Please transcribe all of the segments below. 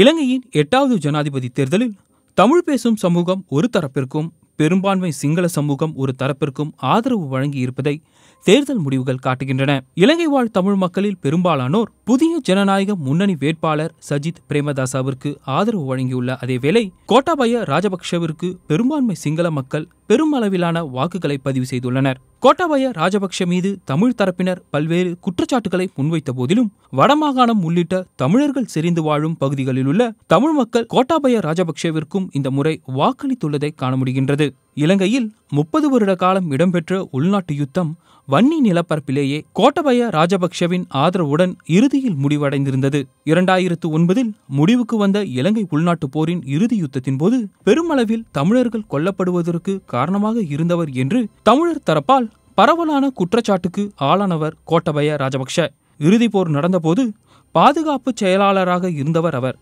இலங்கையின் எட்டாவது ஜனாதிபதி தேர்தலில் தமிழ் பேசும் சமூகம் ஒரு தரப்பிற்கும் பெரும்பான்மை சிங்கள சமூகம் ஒரு தரப்பிற்கும் ஆதரவு வழங்கி இருப்பதை தேர்தல் முடிவுகள் காட்டுகின்றன இலங்கை வாழ் தமிழ் மக்களில் பெரும்பாலானோர் புதிய ஜனநாயக முன்னணி வேட்பாளர் சஜித் பிரேமதாசாவிற்கு ஆதரவு வழங்கியுள்ள அதேவேளை கோட்டாபய ராஜபக்ஷவிற்கு பெரும்பான்மை சிங்கள மக்கள் பெருமளவிலான வாக்குகளை பதிவு செய்துள்ளனர் கோட்டாபய ராஜபக்ஷ மீது தமிழ் தரப்பினர் பல்வேறு குற்றச்சாட்டுகளை முன்வைத்த போதிலும் வடமாகாணம் உள்ளிட்ட தமிழர்கள் செறிந்து வாழும் பகுதிகளிலுள்ள தமிழ் மக்கள் கோட்டாபய ராஜபக்ஷவிற்கும் இந்த முறை வாக்களித்துள்ளதை காண முடிகின்றது இலங்கையில் முப்பது வருட காலம் இடம்பெற்ற உள்நாட்டு யுத்தம் வன்னி நிலப்பரப்பிலேயே கோட்டபய ராஜபக்ஷவின் ஆதரவுடன் இறுதியில் முடிவடைந்திருந்தது இரண்டாயிரத்து ஒன்பதில் முடிவுக்கு வந்த இலங்கை உள்நாட்டுப் போரின் இறுதி யுத்தத்தின் போது பெருமளவில் தமிழர்கள் கொல்லப்படுவதற்கு காரணமாக இருந்தவர் என்று தமிழர் தரப்பால் பரவலான குற்றச்சாட்டுக்கு ஆளானவர் கோட்டபய ராஜபக்ஷ இறுதிப்போர் நடந்தபோது பாதுகாப்பு செயலாளராக இருந்தவர் அவர்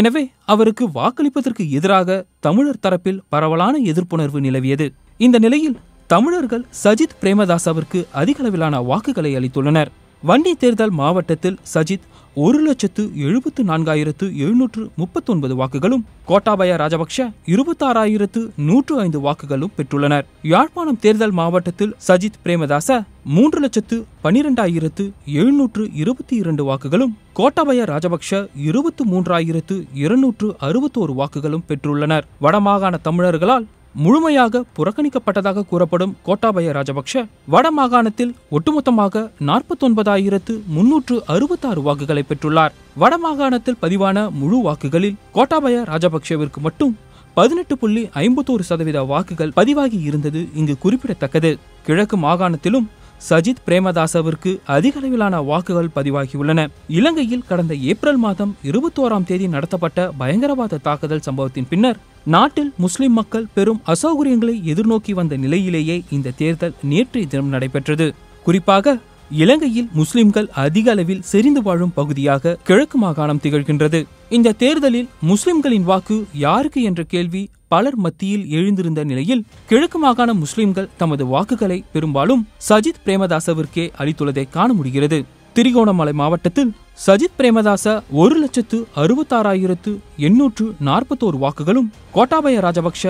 எனவே அவருக்கு வாக்களிப்பதற்கு எதிராக தமிழர் தரப்பில் பரவலான எதிர்ப்புணர்வு நிலவியது இந்த நிலையில் தமிழர்கள் சஜித் பிரேமதாசாவிற்கு அதிகளவிலான வாக்குகளை அளித்துள்ளனர் வண்டி தேர்தல் மாவட்டத்தில் சஜித் ஒரு லட்சத்து எழுபத்து நான்காயிரத்து எழுநூற்று முப்பத்தொன்பது வாக்குகளும் கோட்டாபய ராஜபக்ஷ இருபத்தாறாயிரத்து நூற்று ஐந்து வாக்குகளும் பெற்றுள்ளனர் யாழ்ப்பாணம் தேர்தல் மாவட்டத்தில் சஜித் பிரேமதாச மூன்று லட்சத்து பனிரெண்டாயிரத்து எழுநூற்று இருபத்தி இரண்டு வாக்குகளும் கோட்டாபய ராஜபக்ஷ இருபத்து மூன்றாயிரத்து இருநூற்று அறுபத்தோரு வாக்குகளும் பெற்றுள்ளனர் வடமாகாண தமிழர்களால் முழுமையாக புறக்கணிக்கப்பட்டதாக கூறப்படும் கோட்டாபய ராஜபக்ஷ வடமாகாணத்தில் ஒட்டுமொத்தமாக நாற்பத்தொன்பதாயிரத்து முன்னூற்று அறுபத்தாறு வாக்குகளை பெற்றுள்ளார் வடமாகாணத்தில் பதிவான முழு வாக்குகளில் கோட்டாபய ராஜபக்ஷவிற்கு மட்டும் பதினெட்டு புள்ளி ஐம்பத்தோரு சதவீத வாக்குகள் பதிவாகி இருந்தது இங்கு குறிப்பிடத்தக்கது கிழக்கு மாகாணத்திலும் சஜித் பிரேமதாசவிற்கு அதிக அளவிலான வாக்குகள் பதிவாகியுள்ளன இலங்கையில் கடந்த ஏப்ரல் மாதம் இருபத்தோராம் தேதி நடத்தப்பட்ட பயங்கரவாத தாக்குதல் சம்பவத்தின் பின்னர் நாட்டில் முஸ்லிம் மக்கள் பெரும் அசௌகரியங்களை எதிர்நோக்கி வந்த நிலையிலேயே இந்த தேர்தல் நேற்றைய தினம் நடைபெற்றது குறிப்பாக இலங்கையில் முஸ்லிம்கள் அதிக அளவில் செறிந்து வாழும் பகுதியாக கிழக்கு மாகாணம் திகழ்கின்றது இந்த தேர்தலில் முஸ்லிம்களின் வாக்கு யாருக்கு என்ற கேள்வி பலர் மத்தியில் எழுந்திருந்த நிலையில் கிழக்கு மாகாண முஸ்லிம்கள் தமது வாக்குகளை பெரும்பாலும் சஜித் பிரேமதாசவிற்கே அளித்துள்ளதை காண முடிகிறது திரிகோணமலை மாவட்டத்தில் சஜித் பிரேமதாச ஒரு லட்சத்து அறுபத்தாறாயிரத்து எண்ணூற்று நாற்பத்தோரு வாக்குகளும் கோட்டாபய ராஜபக்ஷ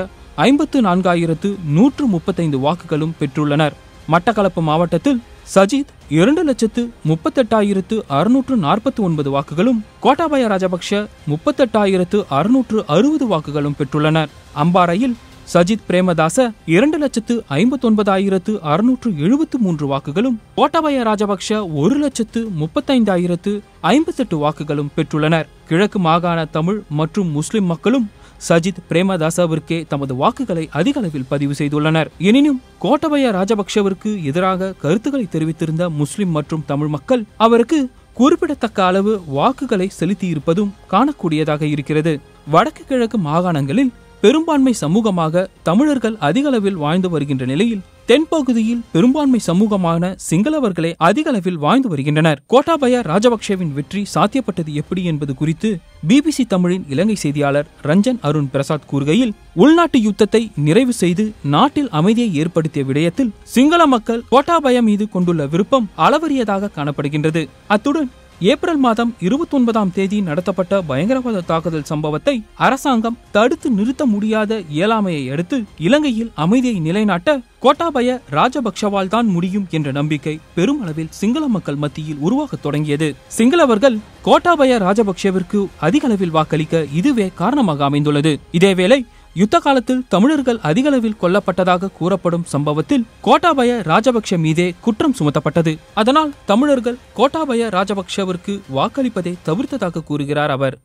ஐம்பத்து நான்காயிரத்து நூற்று முப்பத்தைந்து வாக்குகளும் பெற்றுள்ளனர் மட்டக்களப்பு மாவட்டத்தில் சஜித் இரண்டு லட்சத்து முப்பத்தெட்டாயிரத்து அறுநூற்று நாற்பத்தி ஒன்பது வாக்குகளும் கோட்டாபய ராஜபக்ஷ முப்பத்தெட்டாயிரத்து அறுநூற்று அறுபது வாக்குகளும் பெற்றுள்ளனர் அம்பாறையில் சஜித் பிரேமதாச இரண்டு லட்சத்து ஐம்பத்தி ஒன்பதாயிரத்து அறுநூற்று எழுபத்து மூன்று வாக்குகளும் கோட்டாபய ராஜபக்ஷ ஒரு லட்சத்து முப்பத்தைந்தாயிரத்து ஐம்பத்தெட்டு வாக்குகளும் பெற்றுள்ளனர் கிழக்கு மாகாண தமிழ் மற்றும் முஸ்லிம் மக்களும் சஜித் பிரேமதாசவிற்கே தமது வாக்குகளை அதிக அளவில் பதிவு செய்துள்ளனர் எனினும் கோட்டபய ராஜபக்ஷவிற்கு எதிராக கருத்துக்களை தெரிவித்திருந்த முஸ்லிம் மற்றும் தமிழ் மக்கள் அவருக்கு குறிப்பிடத்தக்க அளவு வாக்குகளை செலுத்தியிருப்பதும் காணக்கூடியதாக இருக்கிறது வடக்கு கிழக்கு மாகாணங்களில் பெரும்பான்மை சமூகமாக தமிழர்கள் அதிகளவில் வாழ்ந்து வருகின்ற நிலையில் தென்பகுதியில் பெரும்பான்மை சமூகமான சிங்களவர்களே அதிகளவில் வாழ்ந்து வருகின்றனர் கோட்டாபய ராஜபக்சேவின் வெற்றி சாத்தியப்பட்டது எப்படி என்பது குறித்து பிபிசி தமிழின் இலங்கை செய்தியாளர் ரஞ்சன் அருண் பிரசாத் கூறுகையில் உள்நாட்டு யுத்தத்தை நிறைவு செய்து நாட்டில் அமைதியை ஏற்படுத்திய விடயத்தில் சிங்கள மக்கள் கோட்டாபய மீது கொண்டுள்ள விருப்பம் அளவறியதாக காணப்படுகின்றது அத்துடன் ஏப்ரல் மாதம் இருபத்தி ஒன்பதாம் தேதி நடத்தப்பட்ட பயங்கரவாத தாக்குதல் சம்பவத்தை அரசாங்கம் தடுத்து நிறுத்த முடியாத இயலாமையை அடுத்து இலங்கையில் அமைதியை நிலைநாட்ட கோட்டாபய ராஜபக்ஷவால் தான் முடியும் என்ற நம்பிக்கை பெருமளவில் சிங்கள மக்கள் மத்தியில் உருவாக தொடங்கியது சிங்களவர்கள் கோட்டாபய ராஜபக்ஷவிற்கு அதிக அளவில் வாக்களிக்க இதுவே காரணமாக அமைந்துள்ளது இதேவேளை யுத்த காலத்தில் தமிழர்கள் அதிகளவில் கொல்லப்பட்டதாக கூறப்படும் சம்பவத்தில் கோட்டாபய ராஜபக்ஷ மீதே குற்றம் சுமத்தப்பட்டது அதனால் தமிழர்கள் கோட்டாபய ராஜபக்ஷவிற்கு வாக்களிப்பதை தவிர்த்ததாக கூறுகிறார் அவர்